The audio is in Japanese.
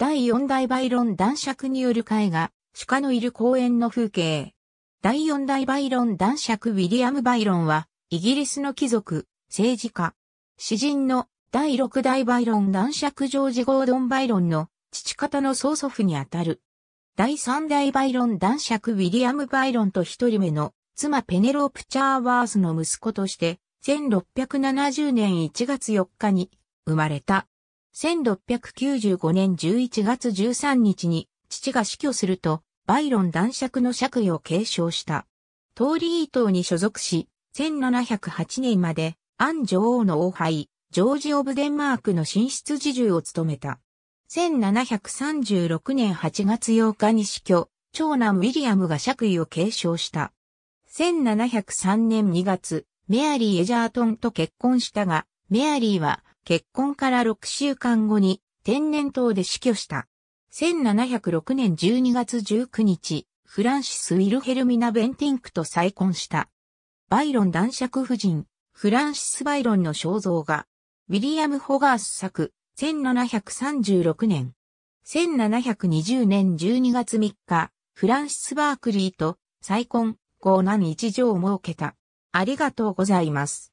第四代バイロン男爵による絵画、鹿のいる公園の風景。第四代バイロン男爵ウィリアム・バイロンは、イギリスの貴族、政治家。詩人の第六代バイロン男爵ジョージ・ゴードン・バイロンの父方の曽祖父にあたる。第三代バイロン男爵ウィリアム・バイロンと一人目の妻ペネロープ・チャーワースの息子として、1670年1月4日に生まれた。1695年11月13日に父が死去すると、バイロン男爵の爵位を継承した。トーリー党に所属し、1708年まで、アン女王の王牌、ジョージ・オブ・デンマークの進出侍従を務めた。1736年8月8日に死去、長男ウィリアムが爵位を継承した。1703年2月、メアリー・エジャートンと結婚したが、メアリーは結婚から6週間後に天然痘で死去した。1706年12月19日、フランシス・ウィルヘルミナ・ベンティンクと再婚した。バイロン男爵夫人、フランシス・バイロンの肖像画、ウィリアム・ホガース作、1736年。1720年12月3日、フランシス・バークリーと再婚後男一条を設けた。ありがとうございます。